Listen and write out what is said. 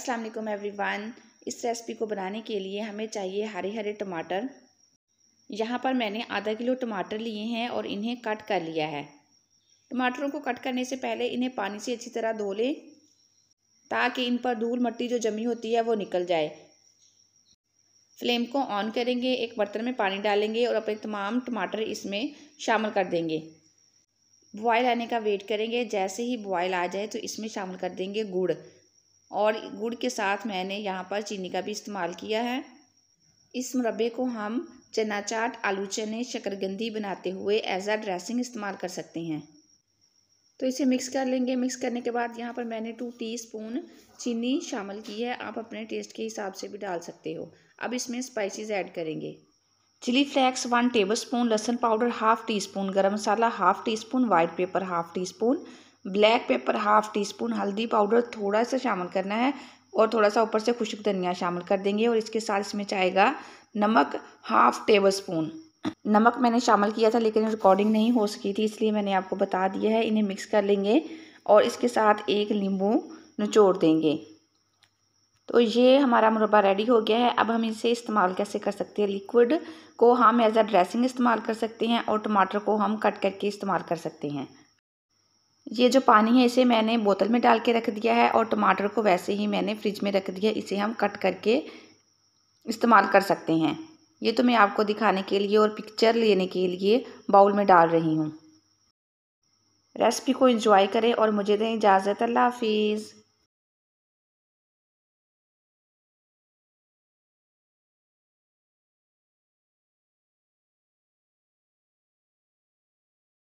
अस्सलाम वालेकुम एवरीवन इस रेसिपी को बनाने के लिए हमें चाहिए हरे हरे टमाटर यहाँ पर मैंने आधा किलो टमाटर लिए हैं और इन्हें कट कर लिया है टमाटरों को कट करने से पहले इन्हें पानी से अच्छी तरह धो लें ताकि इन पर धूल मट्टी जो जमी होती है वो निकल जाए फ्लेम को ऑन करेंगे एक बर्तन में पानी डालेंगे और अपने तमाम टमाटर इसमें शामिल कर देंगे बॉयल आने का वेट करेंगे जैसे ही बॉयल आ जाए तो इसमें शामिल कर देंगे गुड़ और गुड़ के साथ मैंने यहाँ पर चीनी का भी इस्तेमाल किया है इस मुरबे को हम चना चाट आलू चने शकरगंदी बनाते हुए एज आ ड्रेसिंग इस्तेमाल कर सकते हैं तो इसे मिक्स कर लेंगे मिक्स करने के बाद यहाँ पर मैंने टू टीस्पून चीनी शामिल की है आप अपने टेस्ट के हिसाब से भी डाल सकते हो अब इसमें स्पाइसेस ऐड करेंगे chilli flakes one tablespoon लहसुन powder half teaspoon garam masala half teaspoon white pepper half teaspoon black pepper half teaspoon हल्दी पाउडर थोड़ा सा शामिल करना है और थोड़ा सा ऊपर से खुशक धनिया शामिल कर देंगे और इसके साथ इसमें चाहेगा नमक हाफ टेबल स्पून नमक मैंने शामिल किया था लेकिन रिकॉर्डिंग नहीं हो सकी थी इसलिए मैंने आपको बता दिया है इन्हें मिक्स कर लेंगे और इसके साथ एक नींबू निचोड़ देंगे तो ये हमारा मुरबा रेडी हो गया है अब हम इसे इस्तेमाल कैसे कर सकते हैं लिक्विड को हम एज अ ड्रेसिंग इस्तेमाल कर सकते हैं और टमाटर को हम कट करके इस्तेमाल कर सकते हैं ये जो पानी है इसे मैंने बोतल में डाल के रख दिया है और टमाटर को वैसे ही मैंने फ्रिज में रख दिया इसे हम कट करके इस्तेमाल कर सकते हैं ये तो मैं आपको दिखाने के लिए और पिक्चर लेने के लिए बाउल में डाल रही हूँ रेसिपी को एंजॉय करें और मुझे दें इजाज़त अल्लाह हाफिज़